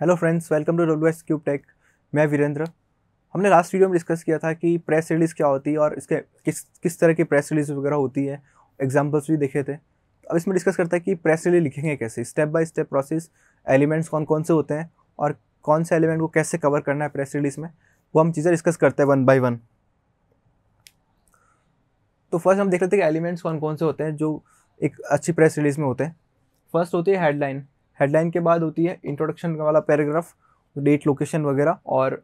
hello friends welcome to W S cube tech मैं वीरेंद्र हमने last video में discuss किया था कि प्रेस रिलीज़ क्या होती है और इसके किस किस तरह की प्रेस रिलीज वगैरह होती है एग्जाम्पल्स भी देखे थे अब इसमें डिस्कस करता है कि प्रेस रिलीज लिखेंगे कैसे step by step process elements कौन कौन से होते हैं और कौन से एलिमेंट को कैसे कवर करना है प्रेस रिलीज़ में वो हम चीज़ें डिस्कस करते हैं वन बाई वन तो फर्स्ट हम देख लेते हैं कि एलिमेंट्स कौन कौन से होते हैं जो एक अच्छी प्रेस रिलीज़ में होते हैं फर्स्ट होती है हेडलाइन हेडलाइन के बाद होती है इंट्रोडक्शन वाला पैराग्राफ डेट लोकेशन वगैरह और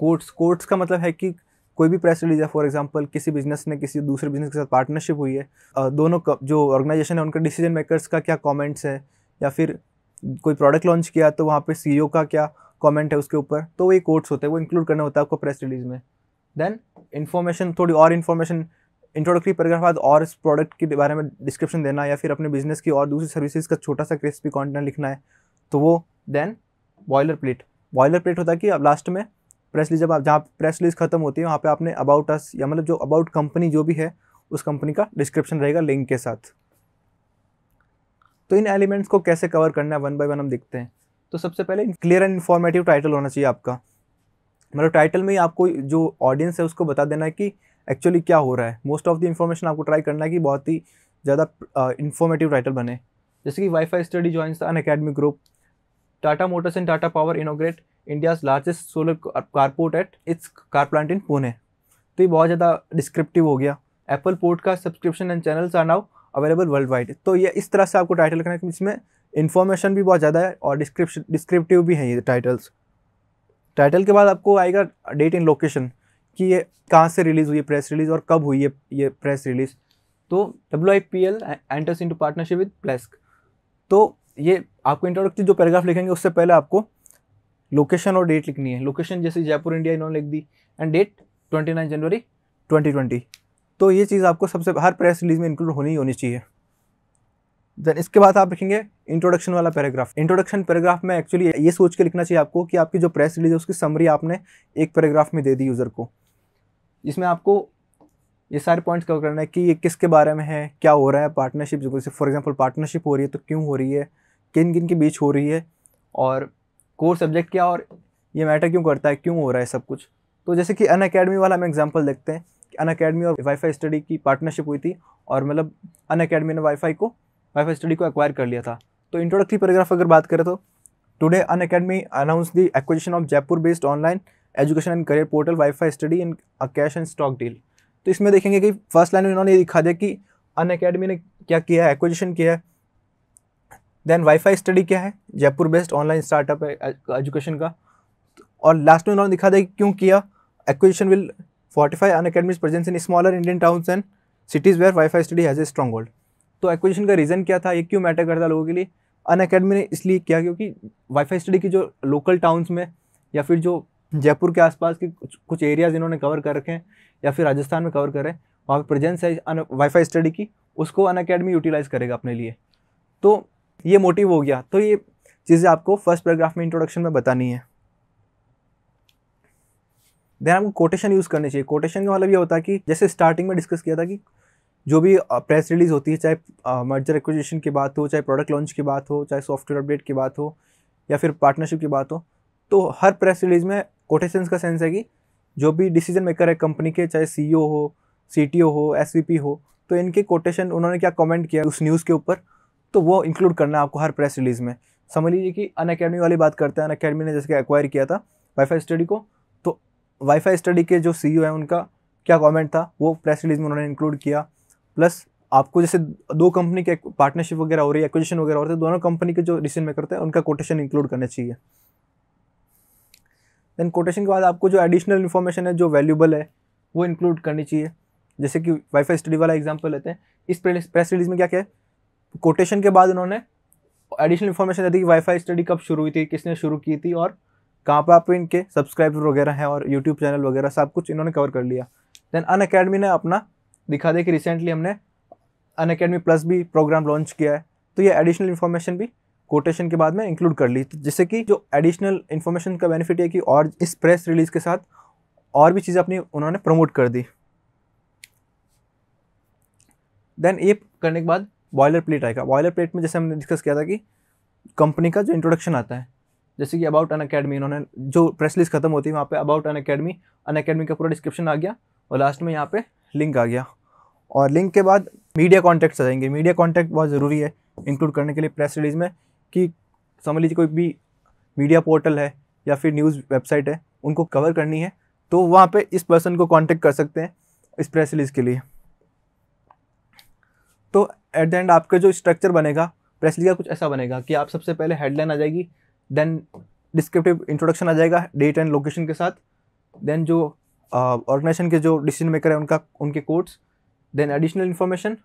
कोर्ट्स कोर्ट्स का मतलब है कि कोई भी प्रेस रिलीज है फॉर एग्जांपल किसी बिजनेस ने किसी दूसरे बिजनेस के साथ पार्टनरशिप हुई है दोनों जो ऑर्गेनाइजेशन है उनके डिसीजन मेकर्स का क्या कॉमेंट्स है या फिर कोई प्रोडक्ट लॉन्च किया तो वहाँ पर सी e का क्या कॉमेंट है उसके ऊपर तो ये कोर्ट्स होते हैं वो इंक्लूड करना होता है आपको प्रेस रिलीज में देन इन्फॉर्मेशन थोड़ी और इन्फॉर्मेशन इंट्रोडक्टरी पैराग्राफ बाद और इस प्रोडक्ट के बारे में डिस्क्रिप्शन देना या फिर अपने बिजनेस की और दूसरी सर्विसेज का छोटा सा क्रिस्पी कॉन्टेंट लिखना है तो वो then boiler plate boiler plate होता है कि अब लास्ट में प्रेस लीज जब आप जहाँ प्रेस लीज खत्म होती है वहाँ पे आपने अबाउट अस या मतलब जो अबाउट कंपनी जो भी है उस कंपनी का डिस्क्रिप्शन रहेगा लिंक के साथ तो इन एलिमेंट्स को कैसे कवर करना है वन बाय वन हम देखते हैं तो सबसे पहले क्लियर एंड इन्फॉर्मेटिव टाइटल होना चाहिए आपका मतलब टाइटल में ही आपको जो ऑडियंस है उसको बता देना है कि एक्चुअली क्या हो रहा है मोस्ट ऑफ द इन्फॉर्मेशन आपको ट्राई करना है कि बहुत ही ज़्यादा इन्फॉर्मेटिव टाइटल बने जैसे कि WiFi study joins Unacademy group Tata Motors and Tata power inaugurate India's largest solar carport at its car plant in Pune तो ये बहुत ज़्यादा डिस्क्रिप्टिव हो गया एप्पल पोर्ट का subscription and channels are now available world wide तो ये इस तरह से आपको टाइटल रखना है इसमें इन्फॉर्मेशन भी बहुत ज़्यादा है और डिस्क्रिप्शन डिस्क्रिप्टिव भी हैं ये टाइटल्स टाइटल के बाद आपको आएगा डेट इन लोकेशन कि ये कहाँ से रिलीज़ हुई है प्रेस रिलीज़ और कब हुई है ये प्रेस रिलीज़ तो W I P L enters into partnership with Plesk तो ये आपको इंट्रोडक्टिव जो पैराग्राफ लिखेंगे उससे पहले आपको लोकेशन और डेट लिखनी है लोकेशन जैसे जयपुर इंडिया इन्होंने लिख दी and date twenty nine January twenty twenty तो ये चीज़ आपको सबसे हर प्रेस रिलीज में इंक्लूड होनी ही होनी चाहिए देन इसके बाद आप लिखेंगे इंट्रोडक्शन वाला पैराग्राफ इंट्रोडक्शन पैराग्राफ में एक्चुअली ये सोच के लिखना चाहिए आपको कि आपकी जो प्रेस रिलीज है उसकी समरी आपने एक पैराग्राफ में दे दी यूज़र को जिसमें आपको ये सारे पॉइंट्स कवर करना है कि ये किसके बारे में है क्या हो रहा है पार्टनरशिप जो जैसे फॉर एग्जांपल पार्टनरशिप हो रही है तो क्यों हो रही है किन किन के बीच हो रही है और कोर सब्जेक्ट क्या और ये मैटर क्यों करता है क्यों हो रहा है सब कुछ तो जैसे कि अन अकेडमी वाला हम एग्जाम्पल देखते हैं कि अन अकेडमी और वाईफाई स्टडी की पार्टनरशिप हुई थी और मतलब अन अकेडमी ने वाईफाई को वाईफाई स्टडी को एक्वायर कर लिया था तो इंट्रोडक्टरी पैराग्राफ अगर बात करें तो today Unacademy announce the acquisition of Jaipur based online education and career portal WiFi study and cash and stock deal तो इसमें देखेंगे कि फर्स्ट लाइन में उन्होंने ये दिखा दिया कि अन अकेडमी ने क्या किया है एक्विजिशन किया है देन वाईफाई स्टडी क्या है जयपुर बेस्ड ऑनलाइन स्टार्टअप है एजुकेशन का और लास्ट में उन्होंने दिखा दिया कि क्यों किया acquisition will fortify Unacademy's presence in smaller Indian towns and cities where WiFi study has a strong hold तो एक्विजिशन का रीज़न क्या था ये क्यों मैटर करता लोगों के लिए अन अकेडमी ने इसलिए किया क्योंकि वाईफाई स्टडी की जो लोकल टाउन्स में या फिर जो जयपुर के आसपास की कुछ कुछ एरियाज़ इन्होंने कवर कर रखे हैं या फिर राजस्थान में कवर करें वहाँ पर प्रेजेंस है वाईफाई स्टडी की उसको अन अकेडमी यूटिलाइज़ करेगा अपने लिए तो ये मोटिव हो गया तो ये चीज़ें आपको फर्स्ट पैराग्राफ में इंट्रोडक्शन में बतानी है देन आपको कोटेशन यूज़ करने चाहिए कोटेशन का मतलब ये होता है कि जैसे स्टार्टिंग में डिस्कस किया था कि जो भी प्रेस रिलीज़ होती है चाहे मर्जर एक्विजिशन की बात हो चाहे प्रोडक्ट लॉन्च की बात हो चाहे सॉफ्टवेयर अपडेट की बात हो या फिर पार्टनरशिप की बात हो तो हर प्रेस रिलीज़ में कोटेशंस का सेंस है कि जो भी डिसीजन मेकर है कंपनी के चाहे सी e हो सी हो एस हो तो इनके कोटेशन उन्होंने क्या कमेंट किया उस न्यूज़ के ऊपर तो वो इंक्लूड करना है आपको हर प्रेस रिलीज़ में समझ लीजिए कि अन अकेडमी वाली बात करते हैं अन अकेडमी ने जैसे एक्वायर किया था वाईफाई स्टडी को तो वाईफाई स्टडी के जो सी e है उनका क्या कमेंट था वो प्रेस रिलीज में उन्होंने इंक्लूड किया प्लस आपको जैसे दो कंपनी के पार्टनरशिप वगैरह हो रही है एक्विजिशन वगैरह हो रही है तो दोनों कंपनी के जो डिसीजन मेकर थे उनका कोटेशन इंक्लूड करना चाहिए देन कोटेशन के बाद आपको जो एडिशनल इन्फॉर्मेशन है जो वैल्यूबल है वो इंक्लूड करनी चाहिए जैसे कि वाईफाई स्टडी वाला एग्जाम्पल लेते हैं इस प्रेस रिलीज में क्या क्या है कोटेशन के बाद उन्होंने एडिशनल इन्फॉर्मेशन दी कि वाईफाई स्टडी कब शुरू हुई थी किसने शुरू की थी और कहाँ पर आप इनके सब्सक्राइबर वगैरह हैं और यूट्यूब चैनल वगैरह सब कुछ इन्होंने कवर कर लिया देन अन अकेडमी ने अपना दिखा दिया कि रिसेंटली हमने अन अकेडमी प्लस भी प्रोग्राम लॉन्च किया है तो ये एडिशनल इन्फॉर्मेशन भी कोटेशन के बाद में इंक्लूड कर ली तो जिससे कि जो एडिशनल इन्फॉर्मेशन का बेनिफिट है कि और इस प्रेस रिलीज के साथ और भी चीज़ें अपनी उन्होंने प्रमोट कर दी देन ये करने के बाद बॉयलर प्लेट आएगा बॉयलर प्लेट में जैसे हमने डिस्कस किया था कि कंपनी का जो इंट्रोडक्शन आता है जैसे कि अबाउट अन अकेडमी इन्होंने जो प्रेस लिस्ट खत्म होती है वहाँ पे about Unacademy Unacademy का पूरा डिस्क्रिप्शन आ गया और लास्ट में यहाँ पे लिंक आ गया और लिंक के बाद मीडिया कॉन्टैक्ट्स आ जाएंगे मीडिया कॉन्टैक्ट बहुत ज़रूरी है इंक्लूड करने के लिए प्रेस रिलीज़ में कि समझ लीजिए कोई भी मीडिया पोर्टल है या फिर न्यूज़ वेबसाइट है उनको कवर करनी है तो वहाँ पे इस पर्सन को कांटेक्ट कर सकते हैं इस प्रेस रिलीज़ के लिए तो एट द एंड आपका जो स्ट्रक्चर बनेगा प्रेस रिलीज का कुछ ऐसा बनेगा कि आप सबसे पहले हेडलाइन आ जाएगी देन डिस्क्रिप्टिव इंट्रोडक्शन आ जाएगा डेट एंड लोकेशन के साथ देन जो ऑर्गेनाइजेशन uh, के जो डिसीजन मेकर है उनका उनके quotes then additional information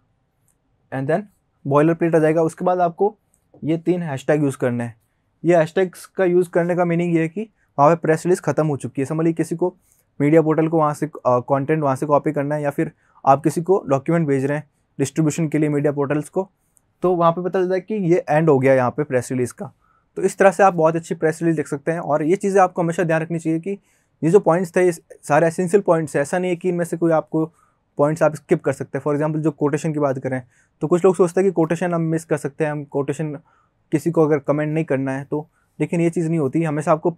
and then boiler plate आ जाएगा उसके बाद आपको ये तीन हैशटैग यूज़ करने हैं ये हैशटैग्स का यूज़ करने का मीनिंग ये है कि वहाँ पर प्रेस रिलीज खत्म हो चुकी है समझ लीजिए किसी को मीडिया पोर्टल को वहाँ से कंटेंट वहाँ से कॉपी करना है या फिर आप किसी को डॉक्यूमेंट भेज रहे हैं डिस्ट्रीब्यूशन के लिए मीडिया पोर्टल्स को तो वहाँ पे पता चलता है कि ये एंड हो गया यहाँ पे प्रेस रिलीज़ का तो इस तरह से आप बहुत अच्छी प्रेस रिलीज देख सकते हैं और ये चीज़ें आपको हमेशा ध्यान रखनी चाहिए कि ये जो पॉइंट्स थे सारे एसेंशियल पॉइंट्स हैं ऐसा नहीं है कि इनमें से कोई आपको पॉइंट्स आप स्किप कर सकते हैं फॉर एग्जाम्पल जो कोटेशन की बात करें तो कुछ लोग सोचते हैं कि कोटेशन हम मिस कर सकते हैं हम कोटेशन किसी को अगर कमेंट नहीं करना है तो लेकिन ये चीज़ नहीं होती हमेशा आपको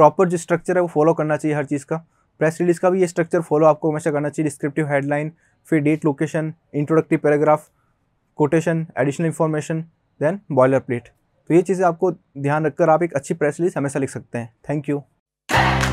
प्रॉपर जो स्ट्रक्चर है वो फॉलो करना चाहिए हर चीज़ का प्रेस रिलीज़ का भी ये स्ट्रक्चर फॉलो आपको हमेशा करना चाहिए डिस्क्रिप्टिव हेडलाइन फिर date location introductory paragraph quotation additional information then boiler plate तो ये चीज़ें आपको ध्यान रखकर आप एक अच्छी प्रेस रिलीज हमेशा लिख सकते हैं थैंक यू